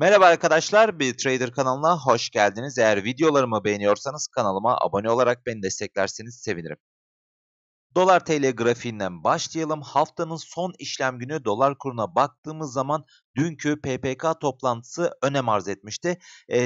Merhaba arkadaşlar, bir Trader kanalına hoş geldiniz. Eğer videolarımı beğeniyorsanız kanalıma abone olarak beni desteklerseniz sevinirim. Dolar TL grafiğinden başlayalım. Haftanın son işlem günü dolar kuruna baktığımız zaman dünkü PPK toplantısı önem arz etmişti.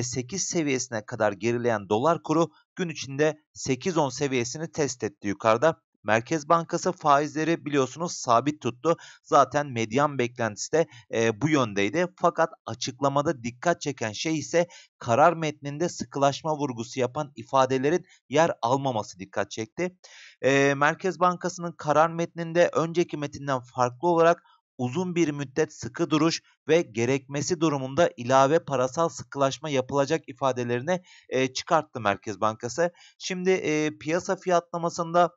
8 e, seviyesine kadar gerileyen dolar kuru gün içinde 8.10 seviyesini test etti yukarıda. Merkez Bankası faizleri biliyorsunuz sabit tuttu. Zaten medyan beklentisi de e, bu yöndeydi. Fakat açıklamada dikkat çeken şey ise karar metninde sıkılaşma vurgusu yapan ifadelerin yer almaması dikkat çekti. E, Merkez Bankası'nın karar metninde önceki metinden farklı olarak uzun bir müddet sıkı duruş ve gerekmesi durumunda ilave parasal sıkılaşma yapılacak ifadelerini e, çıkarttı Merkez Bankası. Şimdi e, piyasa fiyatlamasında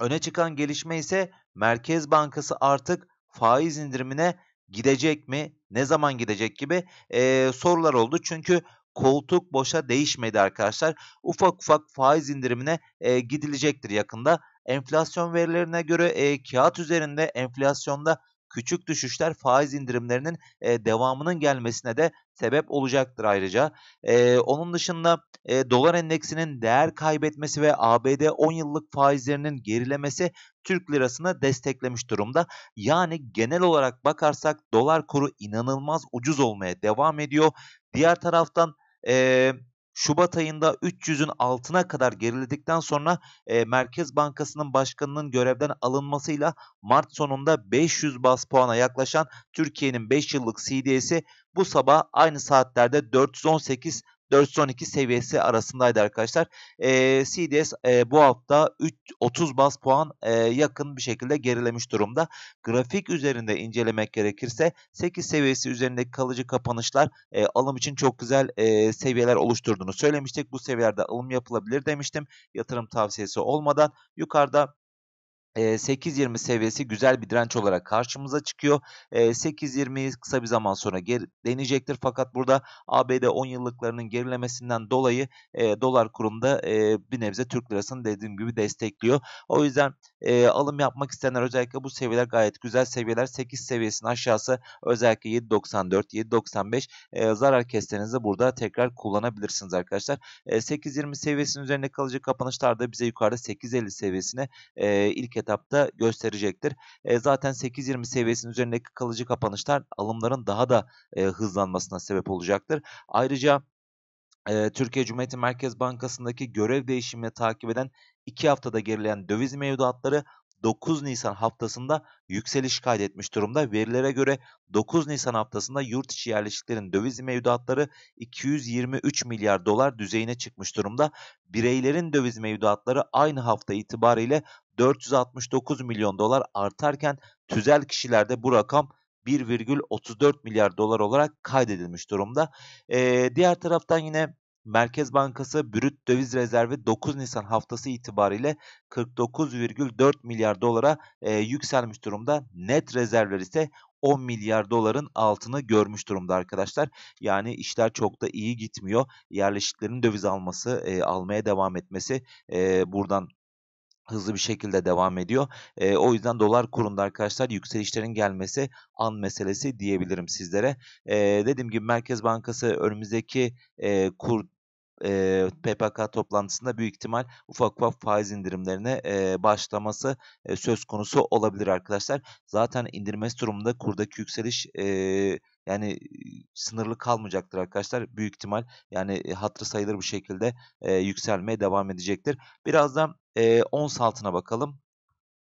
Öne çıkan gelişme ise Merkez Bankası artık faiz indirimine gidecek mi, ne zaman gidecek gibi e, sorular oldu. Çünkü koltuk boşa değişmedi arkadaşlar. Ufak ufak faiz indirimine e, gidilecektir yakında. Enflasyon verilerine göre e, kağıt üzerinde enflasyonda küçük düşüşler faiz indirimlerinin e, devamının gelmesine de sebep olacaktır ayrıca. E, onun dışında e, dolar endeksinin değer kaybetmesi ve ABD 10 yıllık faizlerinin gerilemesi Türk lirasını desteklemiş durumda. Yani genel olarak bakarsak dolar kuru inanılmaz ucuz olmaya devam ediyor. Diğer taraftan e, Şubat ayında 300'ün altına kadar geriledikten sonra e, Merkez Bankası'nın başkanının görevden alınmasıyla Mart sonunda 500 bas puana yaklaşan Türkiye'nin 5 yıllık CDS'i bu sabah aynı saatlerde 418 412 seviyesi arasındaydı arkadaşlar. E, CDS e, bu hafta 3, 30 bas puan e, yakın bir şekilde gerilemiş durumda. Grafik üzerinde incelemek gerekirse 8 seviyesi üzerindeki kalıcı kapanışlar e, alım için çok güzel e, seviyeler oluşturduğunu söylemiştik. Bu seviyelerde alım yapılabilir demiştim. Yatırım tavsiyesi olmadan yukarıda 8.20 seviyesi güzel bir direnç olarak karşımıza çıkıyor. 8.20'yi kısa bir zaman sonra geri deneyecektir. Fakat burada ABD 10 yıllıklarının gerilemesinden dolayı dolar kurunda bir nebze Türk lirasını dediğim gibi destekliyor. O yüzden alım yapmak isteyenler özellikle bu seviyeler gayet güzel seviyeler. 8 seviyesinin aşağısı özellikle 7.94, 7.95 zarar kestiğinizde burada tekrar kullanabilirsiniz arkadaşlar. 8.20 seviyesinin üzerinde kalıcı kapanışlarda bize yukarıda 8.50 seviyesine ilk etapta gösterecektir. E, zaten 8.20 seviyesinin üzerindeki kalıcı kapanışlar alımların daha da e, hızlanmasına sebep olacaktır. Ayrıca e, Türkiye Cumhuriyeti Merkez Bankası'ndaki görev değişimini takip eden 2 haftada gerileyen döviz mevduatları 9 Nisan haftasında yükseliş kaydetmiş durumda. Verilere göre 9 Nisan haftasında yurt içi yerleşiklerin döviz mevduatları 223 milyar dolar düzeyine çıkmış durumda. Bireylerin döviz mevduatları aynı hafta itibariyle 469 milyon dolar artarken tüzel kişilerde bu rakam 1,34 milyar dolar olarak kaydedilmiş durumda. Ee, diğer taraftan yine Merkez Bankası brüt döviz rezervi 9 Nisan haftası itibariyle 49,4 milyar dolara e, yükselmiş durumda. Net rezervler ise 10 milyar doların altını görmüş durumda arkadaşlar. Yani işler çok da iyi gitmiyor. Yerleşiklerin döviz alması, e, almaya devam etmesi e, buradan hızlı bir şekilde devam ediyor. E, o yüzden dolar kurunda arkadaşlar yükselişlerin gelmesi an meselesi diyebilirim sizlere. E, dediğim gibi Merkez Bankası önümüzdeki e, kur e, PPK toplantısında büyük ihtimal ufak ufak faiz indirimlerine e, başlaması e, söz konusu olabilir arkadaşlar. Zaten indirmesi durumunda kurdaki yükseliş e, yani sınırlı kalmayacaktır arkadaşlar. Büyük ihtimal yani e, hatırı sayılır bir şekilde e, yükselmeye devam edecektir. Birazdan e, ons altına bakalım.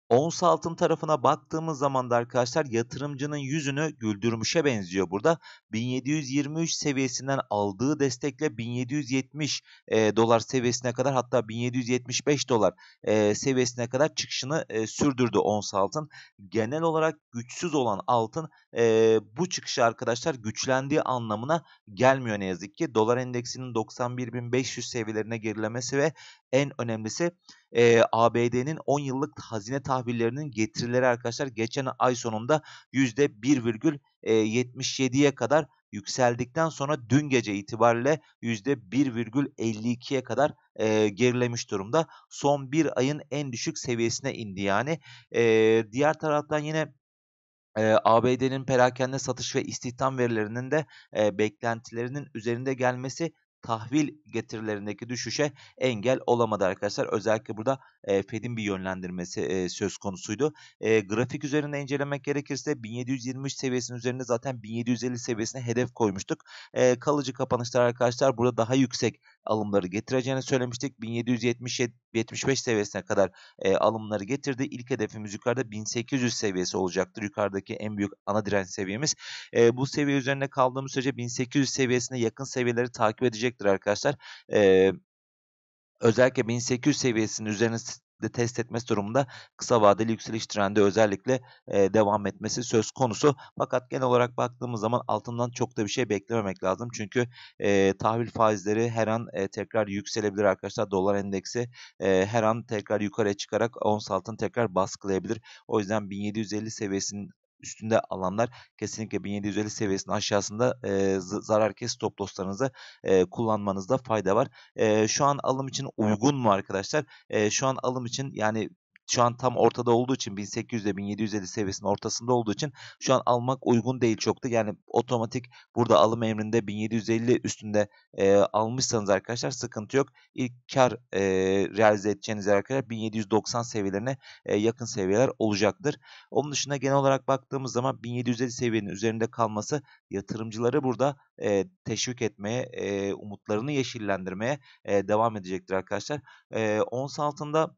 Ons altın tarafına baktığımız zaman da arkadaşlar yatırımcının yüzünü güldürmüşe benziyor burada. 1723 seviyesinden aldığı destekle 1770 e, dolar seviyesine kadar hatta 1775 dolar e, seviyesine kadar çıkışını e, sürdürdü ons altın. Genel olarak güçsüz olan altın e, bu çıkışı arkadaşlar güçlendiği anlamına gelmiyor ne yazık ki. Dolar endeksinin 91.500 seviyelerine gerilemesi ve en önemlisi e, ABD'nin 10 yıllık hazine tahvillerinin getirileri arkadaşlar geçen ay sonunda %1,77'ye kadar yükseldikten sonra dün gece itibariyle %1,52'ye kadar e, gerilemiş durumda. Son bir ayın en düşük seviyesine indi yani. E, diğer taraftan yine e, ABD'nin perakende satış ve istihdam verilerinin de e, beklentilerinin üzerinde gelmesi tahvil getirilerindeki düşüşe engel olamadı arkadaşlar. Özellikle burada e, Fed'in bir yönlendirmesi e, söz konusuydu. E, grafik üzerinde incelemek gerekirse 1723 seviyesinin üzerinde zaten 1750 seviyesine hedef koymuştuk. E, kalıcı kapanışlar arkadaşlar burada daha yüksek alımları getireceğini söylemiştik. 1775 seviyesine kadar e, alımları getirdi. İlk hedefimiz yukarıda 1800 seviyesi olacaktır. Yukarıdaki en büyük ana direnç seviyemiz. E, bu seviye üzerine kaldığımız sürece 1800 seviyesine yakın seviyeleri takip edecektir arkadaşlar. E, özellikle 1800 seviyesinin üzerine de test etmesi durumunda kısa vadeli yükseliş trendi özellikle e, devam etmesi söz konusu. Fakat genel olarak baktığımız zaman altından çok da bir şey beklememek lazım. Çünkü e, tahvil faizleri her an e, tekrar yükselebilir arkadaşlar. Dolar endeksi e, her an tekrar yukarıya çıkarak ons altın tekrar baskılayabilir. O yüzden 1750 seviyesinin üstünde alanlar kesinlikle 1750 seviyesinin aşağısında e, zarar kes stop losslarınızı e, kullanmanızda fayda var. E, şu an alım için uygun mu arkadaşlar? E, şu an alım için yani şu an tam ortada olduğu için 1800 ile 1750 seviyesinin ortasında olduğu için şu an almak uygun değil çok da. Yani otomatik burada alım emrinde 1750 üstünde e, almışsanız arkadaşlar sıkıntı yok. İlk kar e, realize edeceğiniz arkadaşlar 1790 seviyelerine e, yakın seviyeler olacaktır. Onun dışında genel olarak baktığımız zaman 1750 seviyenin üzerinde kalması yatırımcıları burada e, teşvik etmeye, e, umutlarını yeşillendirmeye e, devam edecektir arkadaşlar. E, ons altında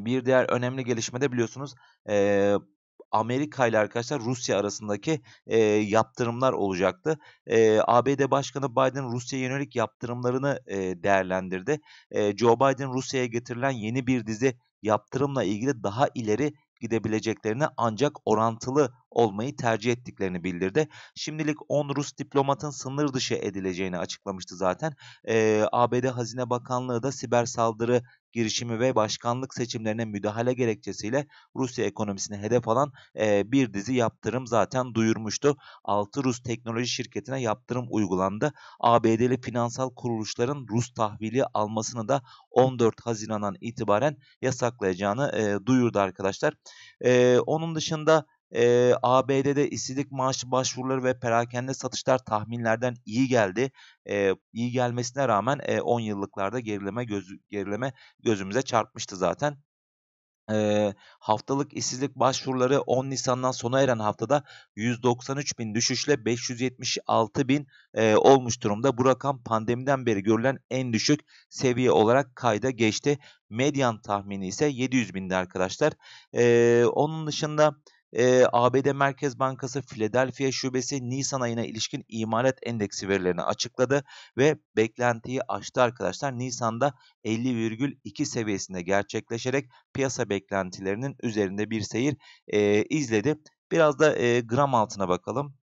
bir diğer önemli gelişme de biliyorsunuz e, Amerika ile arkadaşlar Rusya arasındaki e, yaptırımlar olacaktı. E, ABD Başkanı Biden Rusya yönelik yaptırımlarını e, değerlendirdi. E, Joe Biden Rusya'ya getirilen yeni bir dizi yaptırımla ilgili daha ileri gidebileceklerini ancak orantılı olmayı tercih ettiklerini bildirdi. Şimdilik 10 Rus diplomatın sınır dışı edileceğini açıklamıştı zaten. E, ee, ABD Hazine Bakanlığı da siber saldırı girişimi ve başkanlık seçimlerine müdahale gerekçesiyle Rusya ekonomisine hedef alan e, bir dizi yaptırım zaten duyurmuştu. 6 Rus teknoloji şirketine yaptırım uygulandı. ABD'li finansal kuruluşların Rus tahvili almasını da 14 Haziran'dan itibaren yasaklayacağını e, duyurdu arkadaşlar. E, onun dışında e, ABD'de işsizlik maaşı başvuruları ve perakende satışlar tahminlerden iyi geldi. E, iyi gelmesine rağmen e, 10 yıllıklarda gerileme göz, gerileme gözümüze çarpmıştı zaten. E, haftalık işsizlik başvuruları 10 Nisan'dan sona eren haftada 193 bin düşüşle 576 bin e, olmuş durumda. Bu rakam pandemiden beri görülen en düşük seviye olarak kayda geçti. Medyan tahmini ise 700 bindi arkadaşlar. E, onun dışında e, ABD Merkez Bankası Philadelphia Şubesi Nisan ayına ilişkin imalat endeksi verilerini açıkladı ve beklentiyi aştı arkadaşlar. Nisan'da 50,2 seviyesinde gerçekleşerek piyasa beklentilerinin üzerinde bir seyir e, izledi. Biraz da e, gram altına bakalım.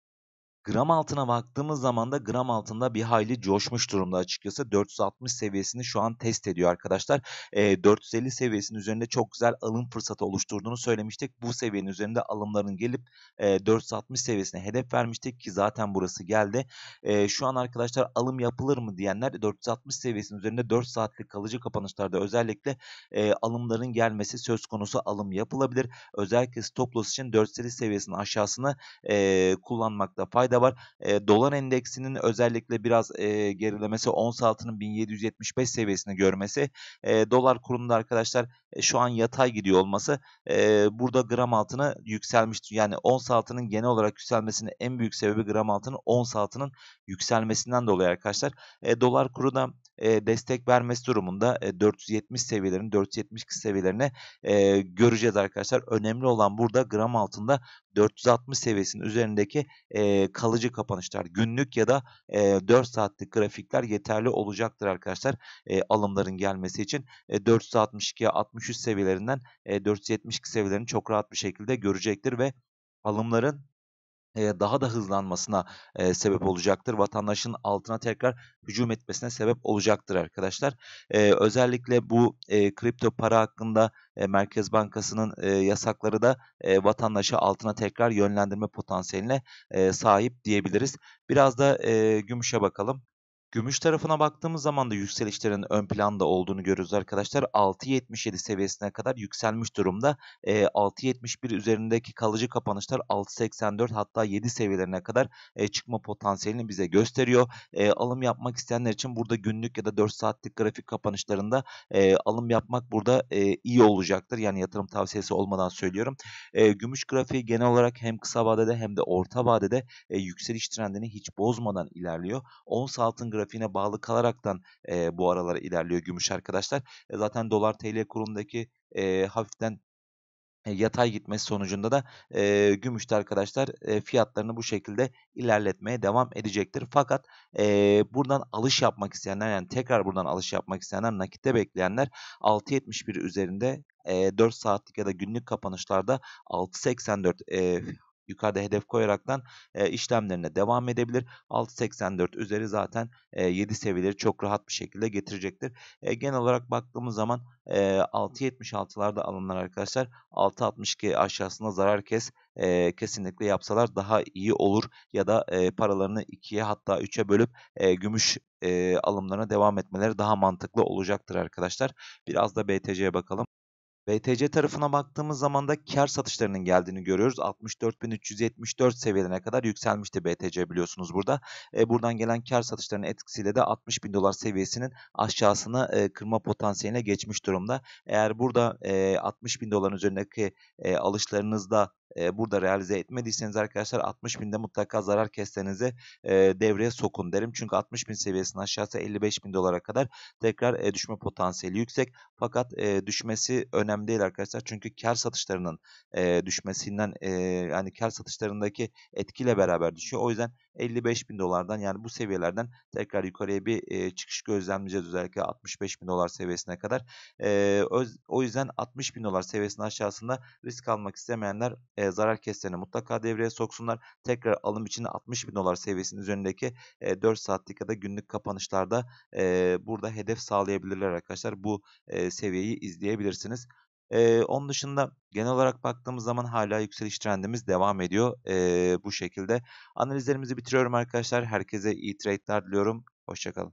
Gram altına baktığımız zaman da gram altında bir hayli coşmuş durumda açıkçası. 460 seviyesini şu an test ediyor arkadaşlar. E, 450 seviyesinin üzerinde çok güzel alım fırsatı oluşturduğunu söylemiştik. Bu seviyenin üzerinde alımların gelip e, 460 seviyesine hedef vermiştik ki zaten burası geldi. E, şu an arkadaşlar alım yapılır mı diyenler 460 seviyesinin üzerinde 4 saatlik kalıcı kapanışlarda özellikle e, alımların gelmesi söz konusu alım yapılabilir. Özellikle stop loss için 450 seviyesinin aşağısını e, kullanmakta fayda fayda var. E, dolar endeksinin özellikle biraz e, gerilemesi ons altının 1775 seviyesini görmesi e, dolar kurunda arkadaşlar e, şu an yatay gidiyor olması e, burada gram altını yükselmiş yani ons altının genel olarak yükselmesinin en büyük sebebi gram altının ons altının yükselmesinden dolayı arkadaşlar. E, dolar kuru da e, destek vermesi durumunda 470 seviyelerini 470 seviyelerine e, göreceğiz arkadaşlar. Önemli olan burada gram altında 460 seviyesinin üzerindeki e, kalıcı kapanışlar günlük ya da 4 saatlik grafikler yeterli olacaktır arkadaşlar alımların gelmesi için e, 462'ye 63 seviyelerinden e, 472 seviyelerini çok rahat bir şekilde görecektir ve alımların daha da hızlanmasına sebep olacaktır. Vatandaşın altına tekrar hücum etmesine sebep olacaktır arkadaşlar. özellikle bu kripto para hakkında Merkez Bankası'nın yasakları da vatandaşı altına tekrar yönlendirme potansiyeline sahip diyebiliriz. Biraz da gümüşe bakalım. Gümüş tarafına baktığımız zaman da yükselişlerin ön planda olduğunu görüyoruz arkadaşlar. 6.77 seviyesine kadar yükselmiş durumda. E, ee, 6.71 üzerindeki kalıcı kapanışlar 6.84 hatta 7 seviyelerine kadar e, çıkma potansiyelini bize gösteriyor. E, alım yapmak isteyenler için burada günlük ya da 4 saatlik grafik kapanışlarında e, alım yapmak burada e, iyi olacaktır. Yani yatırım tavsiyesi olmadan söylüyorum. E, gümüş grafiği genel olarak hem kısa vadede hem de orta vadede e, yükseliş trendini hiç bozmadan ilerliyor. 10 altın grafiği grafiğine bağlı kalaraktan e, bu aralar ilerliyor gümüş arkadaşlar. E, zaten dolar TL kurundaki e, hafiften yatay gitmesi sonucunda da e, gümüşte arkadaşlar e, fiyatlarını bu şekilde ilerletmeye devam edecektir. Fakat e, buradan alış yapmak isteyenler yani tekrar buradan alış yapmak isteyenler nakitte bekleyenler 6.71 üzerinde 4 saatlik ya da günlük kapanışlarda 6.84 e, yukarıda hedef koyaraktan e, işlemlerine devam edebilir. 6.84 üzeri zaten e, 7 seviyeleri çok rahat bir şekilde getirecektir. E, genel olarak baktığımız zaman e, 6.76'larda alınlar arkadaşlar. 6.62 aşağısında zarar kes e, kesinlikle yapsalar daha iyi olur ya da e, paralarını ikiye hatta üçe bölüp e, gümüş e, alımlarına devam etmeleri daha mantıklı olacaktır arkadaşlar. Biraz da BTC'ye bakalım. BTC tarafına baktığımız zaman da kar satışlarının geldiğini görüyoruz. 64.374 seviyelerine kadar yükselmişti BTC biliyorsunuz burada. E, buradan gelen kar satışlarının etkisiyle de 60.000 dolar seviyesinin aşağısını e, kırma potansiyeline geçmiş durumda. Eğer burada e, 60.000 doların üzerindeki e, alışlarınızda e, burada realize etmediyseniz arkadaşlar 60 binde mutlaka zarar kestenizi e, devreye sokun derim. Çünkü 60 bin seviyesinin aşağısı 55 bin dolara kadar tekrar e, düşme potansiyeli yüksek. Fakat e, düşmesi önemli değil arkadaşlar. Çünkü kar satışlarının e, düşmesinden e, yani kar satışlarındaki etkiyle beraber düşüyor. O yüzden 55 bin dolardan yani bu seviyelerden tekrar yukarıya bir e, çıkış gözlemleyeceğiz özellikle 65 bin dolar seviyesine kadar. E, öz, o yüzden 60 bin dolar seviyesinin aşağısında risk almak istemeyenler e, zarar keslerini mutlaka devreye soksunlar. Tekrar alım için 60 bin dolar seviyesinin üzerindeki e, 4 saatlik ya da günlük kapanışlarda e, burada hedef sağlayabilirler arkadaşlar. Bu e, seviyeyi izleyebilirsiniz. E, onun dışında genel olarak baktığımız zaman hala yükseliş trendimiz devam ediyor e, bu şekilde. Analizlerimizi bitiriyorum arkadaşlar. Herkese iyi trade'ler diliyorum. Hoşçakalın.